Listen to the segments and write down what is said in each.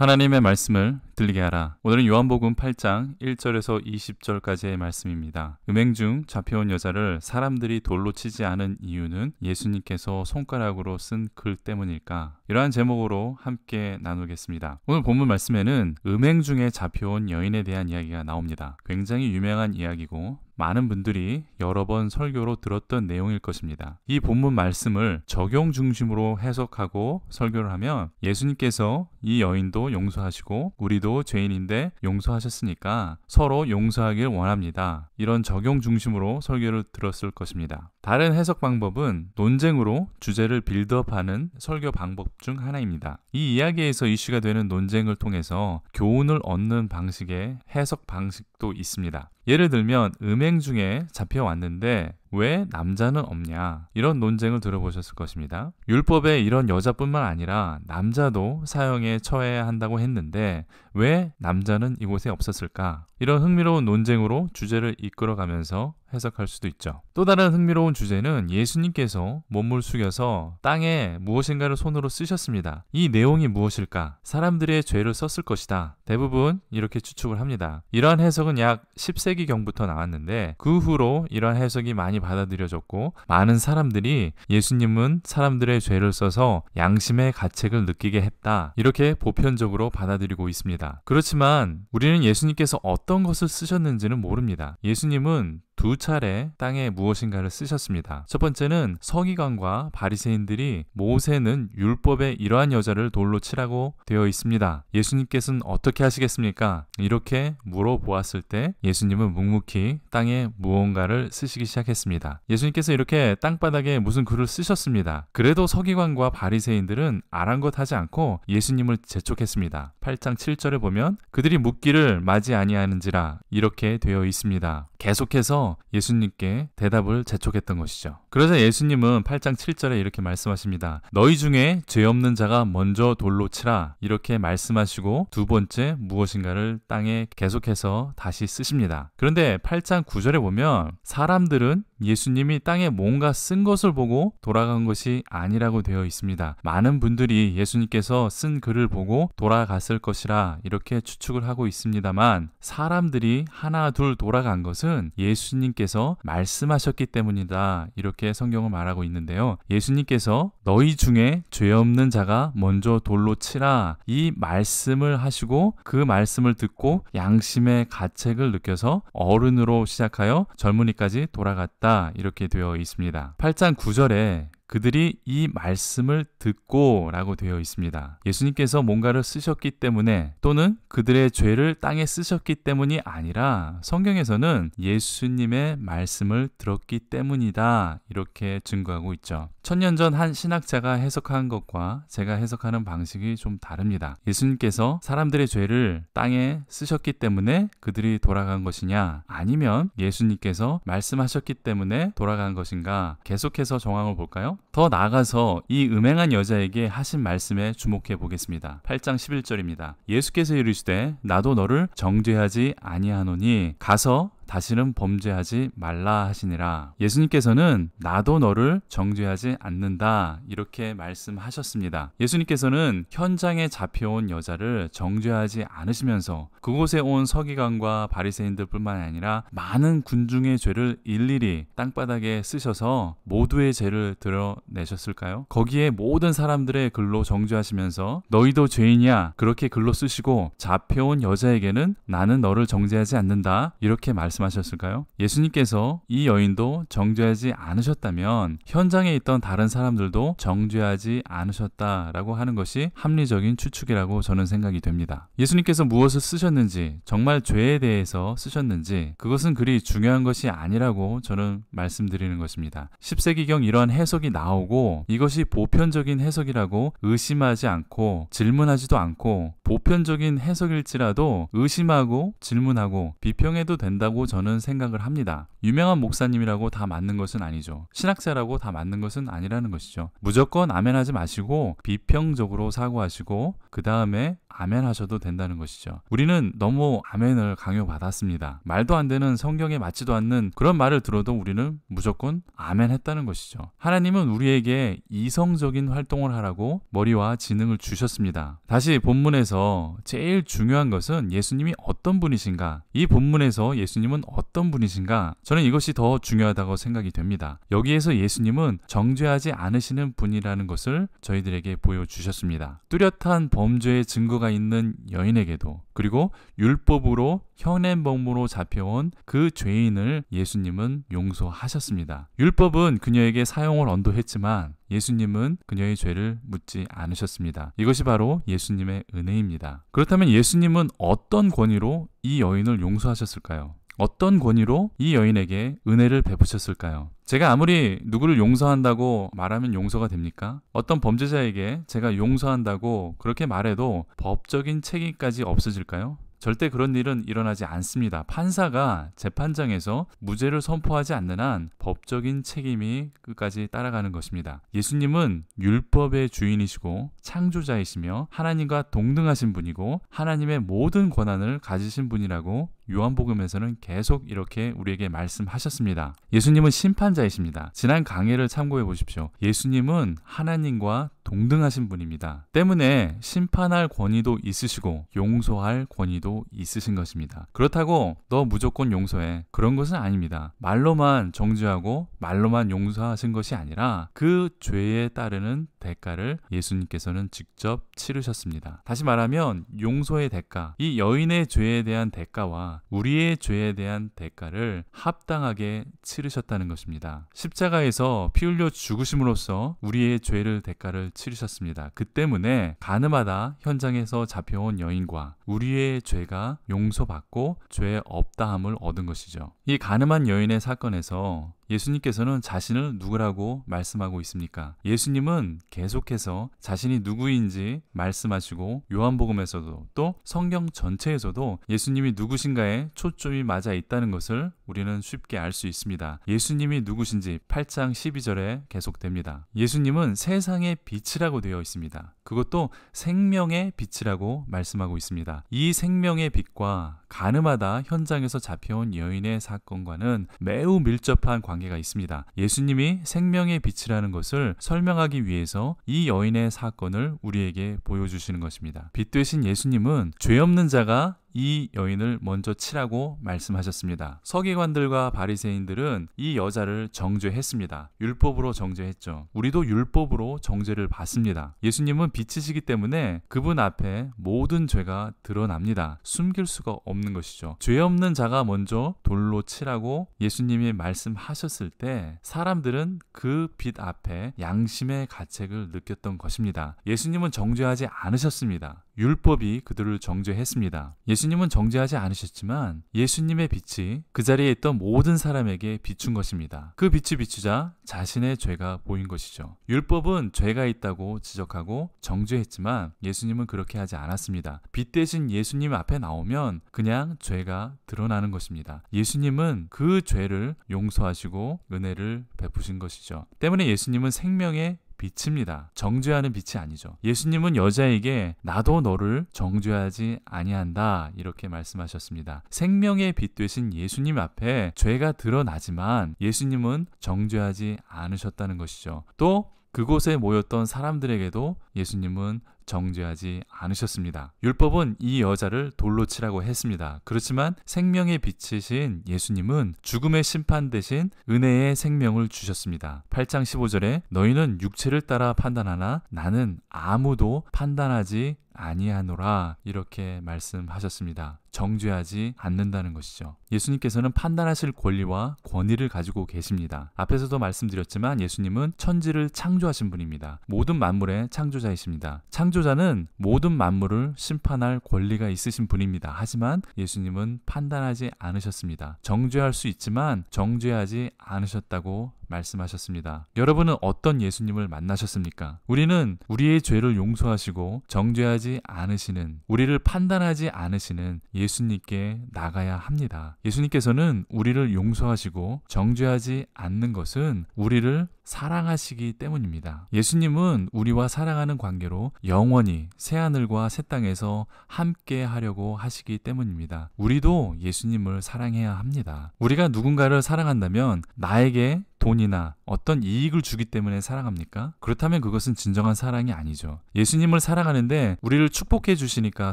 하나님의 말씀을 들리게 하라. 오늘은 요한복음 8장 1절에서 20절까지의 말씀입니다. 음행 중 잡혀온 여자를 사람들이 돌로 치지 않은 이유는 예수님께서 손가락으로 쓴 글 때문일까? 이러한 제목으로 함께 나누겠습니다. 오늘 본문 말씀에는 음행 중에 잡혀온 여인에 대한 이야기가 나옵니다. 굉장히 유명한 이야기고 많은 분들이 여러 번 설교로 들었던 내용일 것입니다. 이 본문 말씀을 적용 중심으로 해석하고 설교를 하면 예수님께서 이 여인도 용서하시고 우리도 죄인인데 용서하셨으니까 서로 용서하길 원합니다. 이런 적용 중심으로 설교를 들었을 것입니다. 다른 해석 방법은 논쟁으로 주제를 빌드업하는 설교 방법 중 하나입니다. 이 이야기에서 이슈가 되는 논쟁을 통해서 교훈을 얻는 방식의 해석 방식도 있습니다. 예를 들면 음의 여행 중에 잡혀왔는데 왜 남자는 없냐 이런 논쟁을 들어보셨을 것입니다. 율법에 이런 여자뿐만 아니라 남자도 사형에 처해야 한다고 했는데 왜 남자는 이곳에 없었을까 이런 흥미로운 논쟁으로 주제를 이끌어가면서 해석할 수도 있죠. 또 다른 흥미로운 주제는 예수님께서 몸을 숙여서 땅에 무엇인가를 손으로 쓰셨습니다. 이 내용이 무엇일까? 사람들의 죄를 썼을 것이다. 대부분 이렇게 추측을 합니다. 이러한 해석은 약 10세기경부터 나왔는데 그 후로 이러한 해석이 많이 받아들여졌고 많은 사람들이 예수님은 사람들의 죄를 써서 양심의 가책을 느끼게 했다. 이렇게 보편적으로 받아들이고 있습니다. 그렇지만 우리는 예수님께서 어떤 것을 쓰셨는지는 모릅니다. 예수님은 두 차례 땅에 무엇인가를 쓰셨습니다. 첫 번째는 서기관과 바리새인들이 모세는 율법의 이러한 여자를 돌로 치라고 되어 있습니다. 예수님께서는 어떻게 하시겠습니까? 이렇게 물어보았을 때 예수님은 묵묵히 땅에 무언가를 쓰시기 시작했습니다. 예수님께서 이렇게 땅바닥에 무슨 글을 쓰셨습니다. 그래도 서기관과 바리새인들은 아랑곳하지 않고 예수님을 재촉했습니다. 8장 7절에 보면 그들이 묻기를 맞이 아니하는지라 이렇게 되어 있습니다. 계속해서 예수님께 대답을 재촉했던 것이죠. 그러자 예수님은 8장 7절에 이렇게 말씀하십니다. 너희 중에 죄 없는 자가 먼저 돌로 치라 이렇게 말씀하시고 두 번째 무엇인가를 땅에 계속해서 다시 쓰십니다. 그런데 8장 9절에 보면 사람들은 예수님이 땅에 뭔가 쓴 것을 보고 돌아간 것이 아니라고 되어 있습니다. 많은 분들이 예수님께서 쓴 글을 보고 돌아갔을 것이라 이렇게 추측을 하고 있습니다만 사람들이 하나 둘 돌아간 것은 예수님께서 말씀하셨기 때문이다. 이렇게 성경을 말하고 있는데요. 예수님께서 너희 중에 죄 없는 자가 먼저 돌로 치라 이 말씀을 하시고 그 말씀을 듣고 양심의 가책을 느껴서 어른으로 시작하여 젊은이까지 돌아갔다. 이렇게 되어 있습니다. 8장 9절에 그들이 이 말씀을 듣고 라고 되어 있습니다. 예수님께서 뭔가를 쓰셨기 때문에 또는 그들의 죄를 땅에 쓰셨기 때문이 아니라 성경에서는 예수님의 말씀을 들었기 때문이다. 이렇게 증거하고 있죠. 천년 전 한 신학자가 해석한 것과 제가 해석하는 방식이 좀 다릅니다. 예수님께서 사람들의 죄를 땅에 쓰셨기 때문에 그들이 돌아간 것이냐 아니면 예수님께서 말씀하셨기 때문에 돌아간 것인가 계속해서 정황을 볼까요? 더 나아가서 이 음행한 여자에게 하신 말씀에 주목해 보겠습니다. 8장 11절입니다. 예수께서 이르시되 나도 너를 정죄하지 아니하노니 가서 다시는 범죄하지 말라 하시니라. 예수님께서는 나도 너를 정죄하지 않는다 이렇게 말씀하셨습니다. 예수님께서는 현장에 잡혀온 여자를 정죄하지 않으시면서 그곳에 온 서기관과 바리새인들뿐만 아니라 많은 군중의 죄를 일일이 땅바닥에 쓰셔서 모두의 죄를 드러내셨을까요? 거기에 모든 사람들의 글로 정죄하시면서 너희도 죄인이야 그렇게 글로 쓰시고 잡혀온 여자에게는 나는 너를 정죄하지 않는다 이렇게 말씀 하셨습니다 말씀하셨을까요? 예수님께서 이 여인도 정죄하지 않으셨다면 현장에 있던 다른 사람들도 정죄하지 않으셨다라고 하는 것이 합리적인 추측이라고 저는 생각이 됩니다. 예수님께서 무엇을 쓰셨는지 정말 죄에 대해서 쓰셨는지 그것은 그리 중요한 것이 아니라고 저는 말씀드리는 것입니다. 10세기경 이러한 해석이 나오고 이것이 보편적인 해석이라고 의심하지 않고 질문하지도 않고 보편적인 해석일지라도 의심하고 질문하고 비평해도 된다고 저는 생각을 합니다. 유명한 목사님이라고 다 맞는 것은 아니죠. 신학자라고 다 맞는 것은 아니라는 것이죠. 무조건 아멘하지 마시고 비평적으로 사고하시고 그 다음에 아멘하셔도 된다는 것이죠. 우리는 너무 아멘을 강요받았습니다. 말도 안 되는 성경에 맞지도 않는 그런 말을 들어도 우리는 무조건 아멘했다는 것이죠. 하나님은 우리에게 이성적인 활동을 하라고 머리와 지능을 주셨습니다. 다시 본문에서 제일 중요한 것은 예수님이 어떤 분이신가? 이 본문에서 예수님 예수님은 어떤 분이신가? 저는 이것이 더 중요하다고 생각이 됩니다. 여기에서 예수님은 정죄하지 않으시는 분이라는 것을 저희들에게 보여주셨습니다. 뚜렷한 범죄의 증거가 있는 여인에게도 그리고 율법으로 현행범으로 잡혀온 그 죄인을 예수님은 용서하셨습니다. 율법은 그녀에게 사용을 언도했지만 예수님은 그녀의 죄를 묻지 않으셨습니다. 이것이 바로 예수님의 은혜입니다. 그렇다면 예수님은 어떤 권위로 이 여인을 용서하셨을까요? 어떤 권위로 이 여인에게 은혜를 베푸셨을까요? 제가 아무리 누구를 용서한다고 말하면 용서가 됩니까? 어떤 범죄자에게 제가 용서한다고 그렇게 말해도 법적인 책임까지 없어질까요? 절대 그런 일은 일어나지 않습니다. 판사가 재판장에서 무죄를 선포하지 않는 한 법적인 책임이 끝까지 따라가는 것입니다. 예수님은 율법의 주인이시고 창조자이시며 하나님과 동등하신 분이고 하나님의 모든 권한을 가지신 분이라고 요한복음에서는 계속 이렇게 우리에게 말씀하셨습니다. 예수님은 심판자이십니다. 지난 강의를 참고해 보십시오. 예수님은 하나님과 동등하신 분입니다. 때문에 심판할 권위도 있으시고 용서할 권위도 있으신 것입니다. 그렇다고 너 무조건 용서해. 그런 것은 아닙니다. 말로만 정죄하고 말로만 용서하신 것이 아니라 그 죄에 따르는 대가를 예수님께서는 직접 치르셨습니다. 다시 말하면 용서의 대가, 이 여인의 죄에 대한 대가와 우리의 죄에 대한 대가를 합당하게 치르셨다는 것입니다. 십자가에서 피 흘려 죽으심으로써 우리의 죄를 대가를 치르셨습니다. 그 때문에 가늠하다 현장에서 잡혀온 여인과 우리의 죄가 용서받고 죄 없다함을 얻은 것이죠. 이 가늠한 여인의 사건에서 예수님께서는 자신을 누구라고 말씀하고 있습니까? 예수님은 계속해서 자신이 누구인지 말씀하시고 요한복음에서도 또 성경 전체에서도 예수님이 누구신가에 초점이 맞아 있다는 것을 우리는 쉽게 알 수 있습니다. 예수님이 누구신지 8장 12절에 계속됩니다. 예수님은 세상의 빛이라고 되어 있습니다. 그것도 생명의 빛이라고 말씀하고 있습니다. 이 생명의 빛과 가늠하다 현장에서 잡혀온 여인의 사건과는 매우 밀접한 관계가 있습니다. 예수님이 생명의 빛이라는 것을 설명하기 위해서 이 여인의 사건을 우리에게 보여주시는 것입니다. 빛 되신 예수님은 죄 없는 자가 이 여인을 먼저 치라고 말씀하셨습니다. 서기관들과 바리새인들은 이 여자를 정죄했습니다. 율법으로 정죄했죠. 우리도 율법으로 정죄를 받습니다. 예수님은 빛이시기 때문에 그분 앞에 모든 죄가 드러납니다. 숨길 수가 없는 것이죠. 죄 없는 자가 먼저 돌로 치라고 예수님이 말씀하셨을 때 사람들은 그 빛 앞에 양심의 가책을 느꼈던 것입니다. 예수님은 정죄하지 않으셨습니다. 율법이 그들을 정죄했습니다. 예수님은 정죄하지 않으셨지만 예수님의 빛이 그 자리에 있던 모든 사람에게 비춘 것입니다. 그 빛이 비추자 자신의 죄가 보인 것이죠. 율법은 죄가 있다고 지적하고 정죄했지만 예수님은 그렇게 하지 않았습니다. 빛 대신 예수님 앞에 나오면 그냥 죄가 드러나는 것입니다. 예수님은 그 죄를 용서하시고 은혜를 베푸신 것이죠. 때문에 예수님은 생명의 빛입니다 정죄하는 빛이 아니죠. 예수님은 여자에게 나도 너를 정죄하지 아니한다 이렇게 말씀하셨습니다. 생명의 빛 되신 예수님 앞에 죄가 드러나지만 예수님은 정죄하지 않으셨다는 것이죠. 또 그곳에 모였던 사람들에게도 예수님은 정죄하지 않으셨습니다. 율법은 이 여자를 돌로 치라고 했습니다. 그렇지만 생명의 빛이신 예수님은 죽음의 심판 대신 은혜의 생명을 주셨습니다. 8장 15절에 너희는 육체를 따라 판단하나 나는 아무도 판단하지 아니하노라 이렇게 말씀하셨습니다. 정죄하지 않는다는 것이죠. 예수님께서는 판단하실 권리와 권위를 가지고 계십니다. 앞에서도 말씀드렸지만 예수님은 천지를 창조하신 분입니다. 모든 만물의 창조자이십니다. 창조 창조자는 모든 만물을 심판할 권리가 있으신 분입니다. 하지만 예수님은 판단하지 않으셨습니다. 정죄할 수 있지만 정죄하지 않으셨다고 말씀하셨습니다. 여러분은 어떤 예수님을 만나셨습니까? 우리는 우리의 죄를 용서하시고 정죄하지 않으시는, 우리를 판단하지 않으시는 예수님께 나가야 합니다. 예수님께서는 우리를 용서하시고 정죄하지 않는 것은 우리를 사랑하시기 때문입니다. 예수님은 우리와 사랑하는 관계로 영원히 새하늘과 새 땅에서 함께 하려고 하시기 때문입니다. 우리도 예수님을 사랑해야 합니다. 우리가 누군가를 사랑한다면 나에게 돈이나 어떤 이익을 주기 때문에 사랑합니까? 그렇다면 그것은 진정한 사랑이 아니죠. 예수님을 사랑하는데 우리를 축복해 주시니까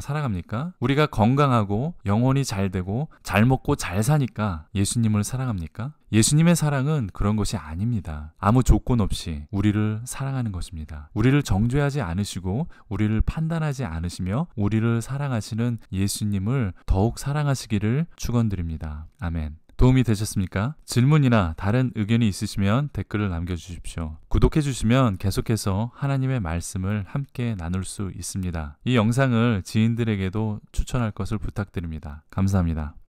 사랑합니까? 우리가 건강하고 영혼이 잘 되고 잘 먹고 잘 사니까 예수님을 사랑합니까? 예수님의 사랑은 그런 것이 아닙니다. 아무 조건 없이 우리를 사랑하는 것입니다. 우리를 정죄하지 않으시고 우리를 판단하지 않으시며 우리를 사랑하시는 예수님을 더욱 사랑하시기를 축원드립니다. 아멘. 도움이 되셨습니까? 질문이나 다른 의견이 있으시면 댓글을 남겨주십시오. 구독해주시면 계속해서 하나님의 말씀을 함께 나눌 수 있습니다. 이 영상을 지인들에게도 추천할 것을 부탁드립니다. 감사합니다.